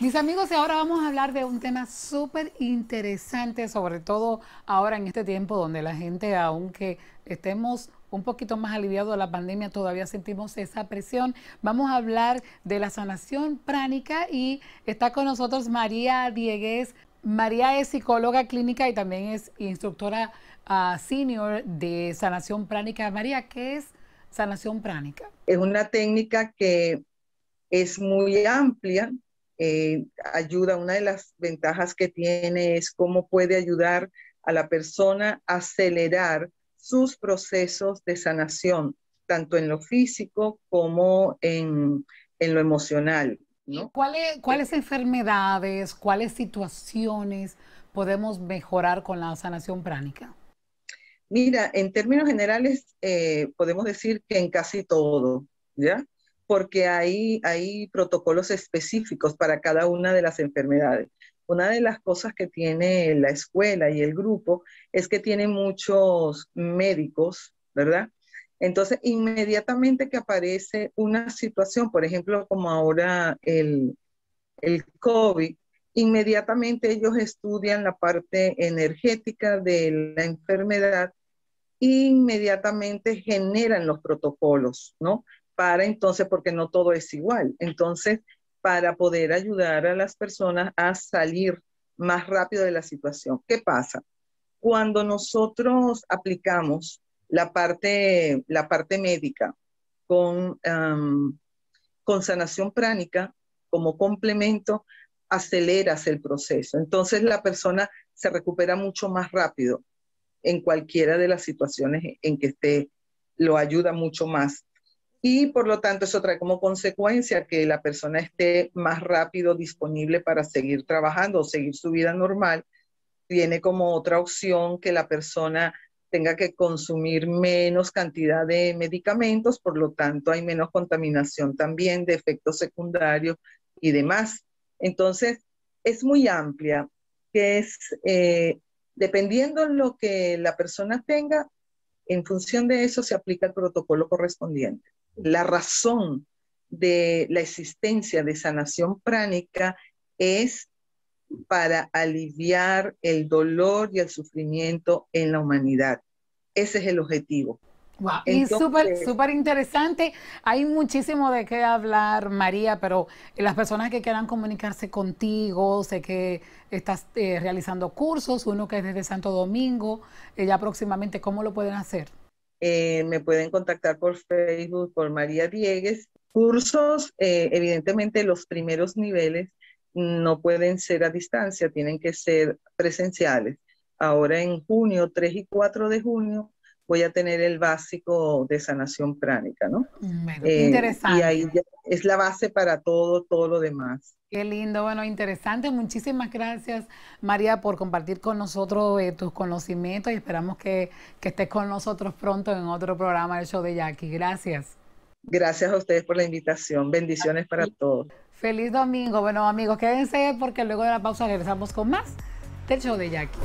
Mis amigos, y ahora vamos a hablar de un tema súper interesante, sobre todo ahora en este tiempo donde la gente, aunque estemos un poquito más aliviados de la pandemia, todavía sentimos esa presión. Vamos a hablar de la sanación pránica y está con nosotros María Dieguez. María es psicóloga clínica y también es instructora ah, senior de sanación pránica. María, ¿qué es sanación pránica? Es una técnica que es muy amplia eh, ayuda, una de las ventajas que tiene es cómo puede ayudar a la persona a acelerar sus procesos de sanación, tanto en lo físico como en, lo emocional. ¿Cuáles, ¿Cuáles enfermedades, cuáles situaciones podemos mejorar con la sanación pránica? Mira, en términos generales, eh, podemos decir que en casi todo, ¿ya? porque hay, protocolos específicos para cada una de las enfermedades. Una de las cosas que tiene la escuela y el grupo es que tiene muchos médicos, ¿verdad? Entonces, inmediatamente que aparece una situación, por ejemplo, como ahora el, el COVID, inmediatamente ellos estudian la parte energética de la enfermedad e inmediatamente generan los protocolos, ¿no? para entonces, porque no todo es igual. Entonces, para poder ayudar a las personas a salir más rápido de la situación. ¿Qué pasa? Cuando nosotros aplicamos la parte, la parte médica con, con sanación pránica como complemento, aceleras el proceso. Entonces la persona se recupera mucho más rápido en cualquiera de las situaciones en que esté, lo ayuda mucho más y por lo tanto eso trae como consecuencia que la persona esté más rápido disponible para seguir trabajando o seguir su vida normal. Tiene como otra opción que la persona tenga que consumir menos cantidad de medicamentos, por lo tanto hay menos contaminación también de efectos secundarios y demás. Entonces, es muy amplia, que es eh, dependiendo lo que la persona tenga, en función de eso se aplica el protocolo correspondiente la razón de la existencia de sanación pránica es para aliviar el dolor y el sufrimiento en la humanidad. Ese es el objetivo. Wow. y súper, interesante. Hay muchísimo de qué hablar, María, pero las personas que quieran comunicarse contigo, sé que estás eh, realizando cursos, uno que es desde Santo Domingo, eh, ya próximamente, ¿cómo lo pueden hacer? Eh, me pueden contactar por Facebook, por María Diegues. Cursos, eh, evidentemente los primeros niveles no pueden ser a distancia, tienen que ser presenciales. Ahora en junio, 3 y 4 de junio, voy a tener el básico de sanación pránica, ¿no? Mm, bueno, eh, interesante es la base para todo, todo lo demás. Qué lindo, bueno, interesante. Muchísimas gracias, María, por compartir con nosotros eh, tus conocimientos y esperamos que, que estés con nosotros pronto en otro programa del show de Jackie. Gracias. Gracias a ustedes por la invitación. Bendiciones para todos. Feliz domingo. Bueno, amigos, quédense porque luego de la pausa regresamos con más del show de Jackie.